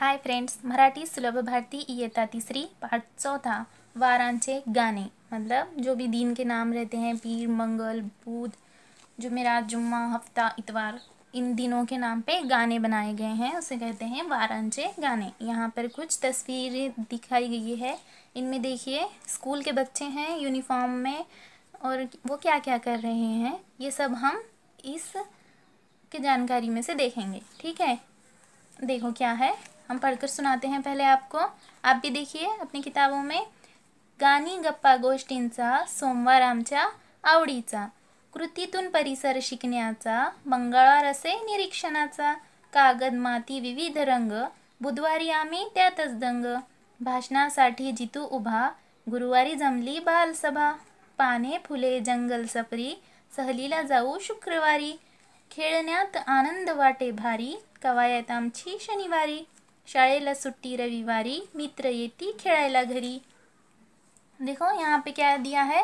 hi friends Marathi सुलभ भारती इयता तीसरी part चौथा वारांचे गाने मतलब जो भी दिन के नाम रहते हैं पीर मंगल बुध जुमेरात जुम्मा हफ्ता इतवार इन दिनों के नाम पे गाने बनाए गए हैं उसे कहते हैं वारांचे गाने यहाँ पर कुछ तस्वीरें दिखाई गई है इनमें देखिए स्कूल के बच्चे हैं यूनिफॉर्म में और वो क्या क्या कर रहे हैं ये सब हम इस की जानकारी में से देखेंगे ठीक है देखो क्या है हम पढ़कर सुनाते हैं पहले आपको आप भी देखिए अपनी किताबों में गानी गप्पा गोष्टींचा सोमवार आमच्या आवडीचा कृतीतून परिसर शिकण्याचा मंगळवार असे निरीक्षणाचा कागद माती विविध रंग बुधवारी आम्ही त्यातच दंग भाषणासाठी जितू उभा गुरुवारी जमली बालसभा पाने फुले जंगल सफरी सहलीला जाऊ शुक्रवारी खेळण्यात आनंद वाटे भारी कवायत आमची शनिवारी शाला सुट्टी रविवारी मित्र येती खेला घरी देखो यहाँ पे क्या दिया है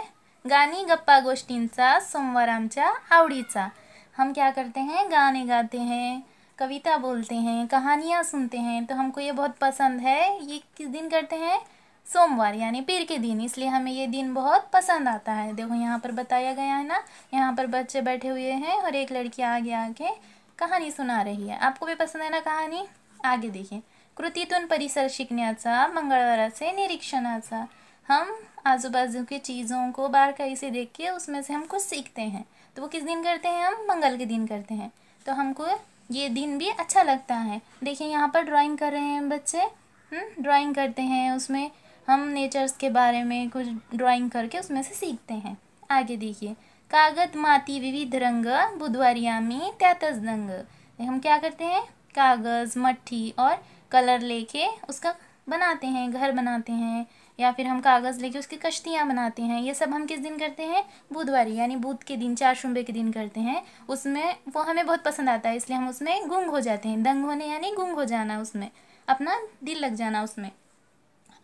गानी गप्पा गोष्टींचा सोमवार आमच्या आवडीचा हम क्या करते हैं गाने गाते हैं कविता बोलते हैं कहानियाँ सुनते हैं तो हमको ये बहुत पसंद है ये किस दिन करते हैं सोमवार यानी पीर के दिन इसलिए हमें ये दिन बहुत पसंद आता है देखो यहाँ पर बताया गया है ना यहाँ पर बच्चे बैठे हुए हैं और एक लड़की आगे आके कहानी सुना रही है आपको भी पसंद है ना कहानी आगे देखें कृतीतून परिसर मंगलवार से निरीक्षण निरीक्षणाचा हम आजू बाजू की चीज़ों को बारकाई से देख के उसमें से हम कुछ सीखते हैं तो वो किस दिन करते हैं हम मंगल के दिन करते हैं तो हमको ये दिन भी अच्छा लगता है देखिए यहाँ पर ड्राइंग कर रहे हैं बच्चे ड्राइंग हम्म, करते हैं उसमें हम नेचर्स के बारे में कुछ ड्राइंग करके उसमें से सीखते हैं आगे देखिए कागज माती विविध रंग बुधवारी आम्ही रंग हम क्या करते हैं कागज़ मट्ठी और कलर लेके उसका बनाते हैं घर बनाते हैं या फिर हम कागज़ लेके उसकी कश्तियाँ बनाते हैं ये सब हम किस दिन करते हैं बुधवार यानी बुध के दिन चार शुंबे के दिन करते हैं उसमें वो हमें बहुत पसंद आता है इसलिए हम उसमें गुंग हो जाते हैं दंग होने यानी गुंग हो जाना उसमें अपना दिल लग जाना उसमें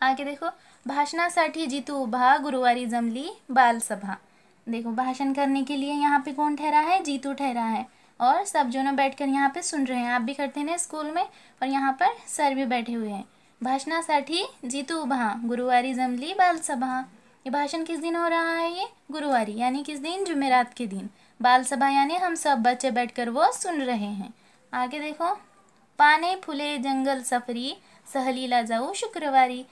आगे देखो भाषणा साठी जीतू उभा गुरुवारी जमली बाल सभा देखो भाषण करने के लिए यहाँ पे कौन ठहरा है जीतू ठहरा है और सब जनों बैठ कर यहाँ पे सुन रहे हैं आप भी करते हैं स्कूल में और यहाँ पर सर भी बैठे हुए हैं साठी जीतू उभा गुरुवारी जमली बाल सभा ये भाषण किस दिन हो रहा है ये गुरुवारी यानी किस दिन जुमेरात के दिन बाल सभा यानी हम सब बच्चे बैठकर वो सुन रहे हैं आगे देखो पाने फूले जंगल सफरी सहलीला जाऊ शुक्रवारी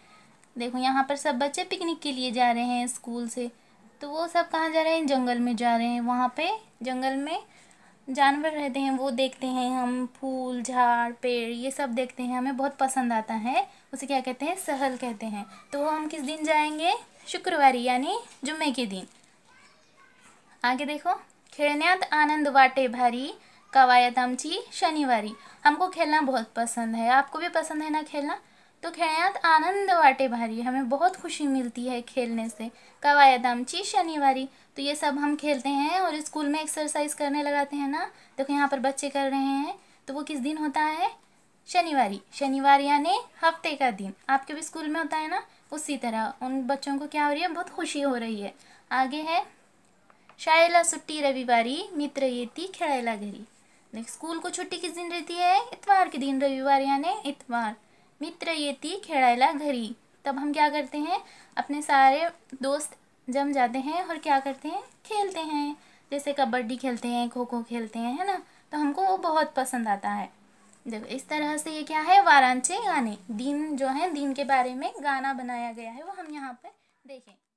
देखो यहाँ पर सब बच्चे पिकनिक के लिए जा रहे हैं स्कूल से तो वो सब कहाँ जा रहे हैं जंगल में जा रहे हैं वहाँ पे जंगल में जानवर रहते हैं वो देखते हैं हम फूल झाड़ पेड़ ये सब देखते हैं हमें बहुत पसंद आता है उसे क्या कहते हैं सहल कहते हैं तो हम किस दिन जाएंगे शुक्रवार यानी जुम्मे के दिन आगे देखो खेलनेत आनंद वाटे भारी कवायत आमची शनिवार हमको खेलना बहुत पसंद है आपको भी पसंद है ना खेलना तो खेयात आनंद वाटे भारी हमें बहुत खुशी मिलती है खेलने से कवायद आमची शनिवार तो ये सब हम खेलते हैं और स्कूल में एक्सरसाइज करने लगाते हैं ना देखो यहाँ पर बच्चे कर रहे हैं तो वो किस दिन होता है शनिवार शनिवार यानी हफ्ते का दिन आपके भी स्कूल में होता है ना उसी तरह उन बच्चों को क्या हो रही है बहुत खुशी हो रही है आगे है शायला सुट्टी रविवार मित्र येती खेला घरी स्कूल को छुट्टी किस दिन रहती है इतवार के दिन रविवार यानी इतवार मित्र ये थी खेड़ाइला घरी तब हम क्या करते हैं अपने सारे दोस्त जम जाते हैं और क्या करते हैं खेलते हैं जैसे कबड्डी खेलते हैं खो खो खेलते हैं है ना तो हमको वो बहुत पसंद आता है देखो इस तरह से ये क्या है वारांचे गाने दिन जो है दिन के बारे में गाना बनाया गया है वो हम यहाँ पर देखें